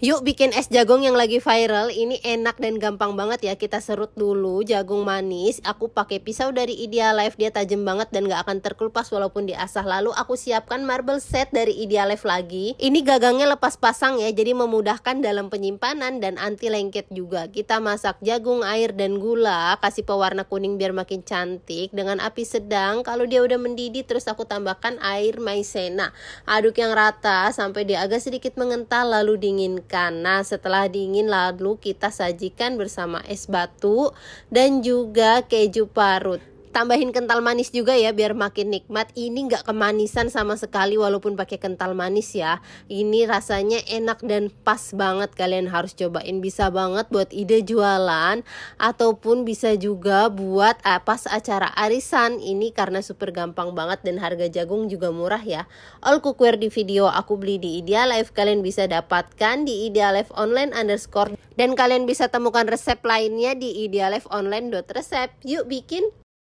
Yuk bikin es jagung yang lagi viral. Ini enak dan gampang banget ya. Kita serut dulu jagung manis. Aku pakai pisau dari Ideal Life. Dia tajam banget dan gak akan terkelupas walaupun diasah. Lalu aku siapkan marble set dari Ideal Life lagi. Ini gagangnya lepas pasang ya. Jadi memudahkan dalam penyimpanan dan anti lengket juga. Kita masak jagung, air, dan gula. Kasih pewarna kuning biar makin cantik. Dengan api sedang. Kalau dia udah mendidih terus aku tambahkan air maizena. Aduk yang rata sampai dia agak sedikit mengental lalu dingin sajikan. Nah, setelah dingin lalu kita sajikan bersama es batu dan juga keju parut tambahin kental manis juga ya biar makin nikmat ini nggak kemanisan sama sekali walaupun pakai kental manis ya ini rasanya enak dan pas banget kalian harus cobain bisa banget buat ide jualan ataupun bisa juga buat eh, pas acara arisan ini karena super gampang banget dan harga jagung juga murah ya all cookware di video aku beli di Idealife kalian bisa dapatkan di Idealife online underscore dan kalian bisa temukan resep lainnya di idealifeonline.resep yuk bikin